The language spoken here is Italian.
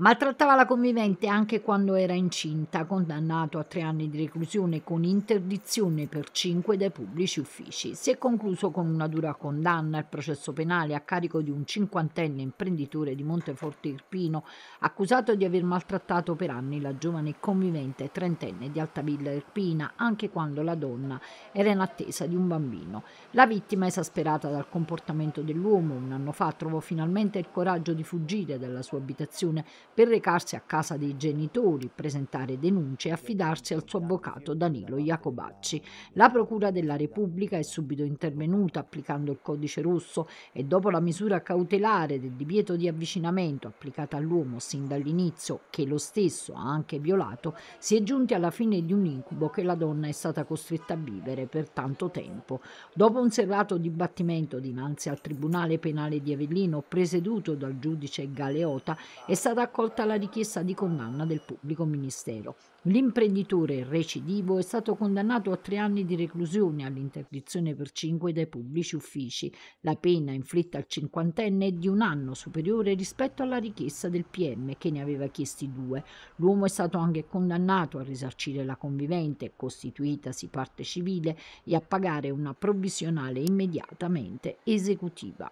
Maltrattava la convivente anche quando era incinta, condannato a tre anni di reclusione con interdizione per cinque dai pubblici uffici. Si è concluso con una dura condanna al processo penale a carico di un cinquantenne imprenditore di Monteforte Irpino, accusato di aver maltrattato per anni la giovane convivente trentenne di Altavilla Irpina, anche quando la donna era in attesa di un bambino. La vittima, esasperata dal comportamento dell'uomo un anno fa, trovò finalmente il coraggio di fuggire dalla sua abitazione per recarsi a casa dei genitori, presentare denunce e affidarsi al suo avvocato Danilo Iacobacci. La Procura della Repubblica è subito intervenuta applicando il codice rosso e dopo la misura cautelare del divieto di avvicinamento applicata all'uomo sin dall'inizio, che lo stesso ha anche violato, si è giunti alla fine di un incubo che la donna è stata costretta a vivere per tanto tempo. Dopo un serrato dibattimento dinanzi al Tribunale Penale di Avellino, presieduto dal giudice Galeota, è stata accolta la richiesta di condanna del pubblico ministero. L'imprenditore recidivo è stato condannato a tre anni di reclusione all'interdizione per cinque dai pubblici uffici. La pena inflitta al cinquantenne è di un anno superiore rispetto alla richiesta del PM che ne aveva chiesti due. L'uomo è stato anche condannato a risarcire la convivente, costituitasi parte civile, e a pagare una provvisionale immediatamente esecutiva.